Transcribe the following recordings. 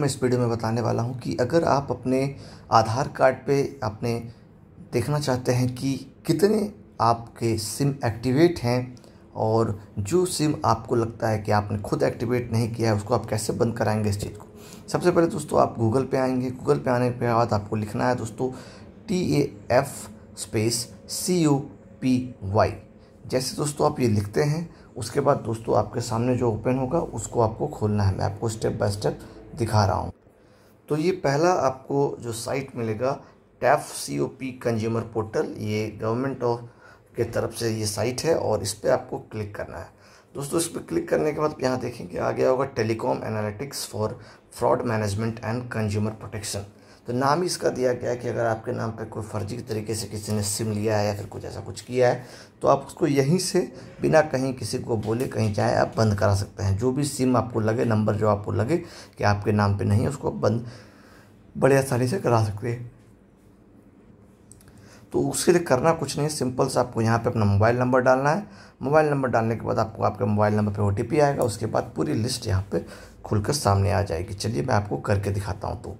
मैं इस वीडियो में बताने वाला हूं कि अगर आप अपने आधार कार्ड पे अपने देखना चाहते हैं कि कितने आपके सिम एक्टिवेट हैं और जो सिम आपको लगता है कि आपने खुद एक्टिवेट नहीं किया है उसको आप कैसे बंद कराएंगे इस चीज़ को सबसे पहले दोस्तों आप गूगल पे आएंगे गूगल पे आने के बाद आपको लिखना है दोस्तों T A F space C U P Y जैसे दोस्तों आप ये लिखते हैं उसके बाद दोस्तों आपके सामने जो ओपन होगा उसको आपको खोलना है मैं आपको स्टेप बाय स्टेप दिखा रहा हूँ तो ये पहला आपको जो साइट मिलेगा TAF C O P consumer portal ये गवर्नमेंट ऑफ के तरफ से ये साइट है और इस पर आपको क्लिक करना है दोस्तों इस पर क्लिक करने के बाद यहाँ देखेंगे आ गया होगा telecom analytics for fraud management and consumer protection तो नाम ही इसका दिया गया है कि अगर आपके नाम पर कोई फर्जी तरीके से किसी ने सिम लिया है या फिर कुछ ऐसा कुछ किया है तो आप उसको यहीं से बिना कहीं किसी को बोले कहीं जाए आप बंद करा सकते हैं जो भी सिम आपको लगे नंबर जो आपको लगे कि आपके नाम पर नहीं है उसको बंद बड़े आसानी से करा सकते हैं तो उसके लिए करना कुछ नहीं सिंपल सा आपको यहाँ पे अपना मोबाइल नंबर डालना है मोबाइल नंबर डालने के बाद आपको आपके मोबाइल नंबर पे ओ आएगा उसके बाद पूरी लिस्ट यहाँ पे खुलकर सामने आ जाएगी चलिए मैं आपको करके दिखाता हूँ तो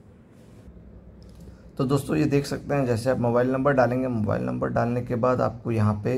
तो दोस्तों ये देख सकते हैं जैसे आप मोबाइल नंबर डालेंगे मोबाइल नंबर डालने के बाद आपको यहाँ पे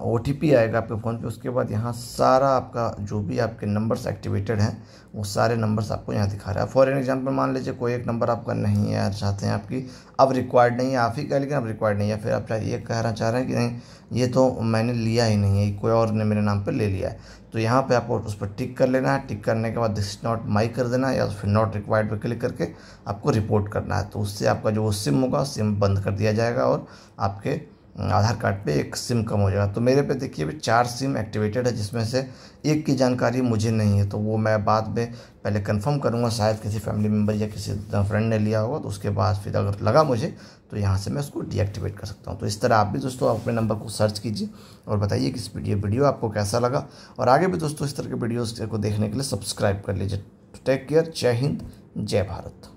ओ आएगा आपके फ़ोन पे उसके बाद यहाँ सारा आपका जो भी आपके नंबर्स एक्टिवेटेड हैं वो सारे नंबर्स आपको यहाँ दिखा रहा है फॉर एन एग्जाम्पल मान लीजिए कोई एक नंबर आपका नहीं है यार चाहते हैं आपकी अब रिक्वायर्ड नहीं है आप ही कह लेकिन अब रिक्वायर्ड नहीं है फिर आप ये कहना चाह रहे हैं कि नहीं ये तो मैंने लिया ही नहीं है कोई और ने मेरे नाम पर ले लिया है तो यहाँ पर आपको उस पर टिक कर लेना है टिक करने के बाद दिस नॉट माई कर देना है या फिर नॉट रिक्वायर्ड पर क्लिक करके आपको रिपोर्ट करना है तो उससे आपका जो सिम होगा सिम बंद कर दिया जाएगा और आपके हम्म। आधार कार्ड पे एक सिम कम हो जाएगा तो मेरे पे देखिए अभी चार सिम एक्टिवेटेड है जिसमें से एक की जानकारी मुझे नहीं है तो वो मैं बाद में पहले कंफर्म करूँगा शायद किसी फैमिली मेम्बर या किसी फ्रेंड ने लिया होगा तो उसके बाद फिर अगर लगा मुझे तो यहाँ से मैं उसको डीएक्टिवेट कर सकता हूँ तो इस तरह आप भी दोस्तों अपने नंबर को सर्च कीजिए और बताइए कि इस वीडियो वीडियो आपको कैसा लगा और आगे भी दोस्तों इस तरह के वीडियोज़ को देखने के लिए सब्सक्राइब कर लीजिए टेक केयर जय हिंद जय भारत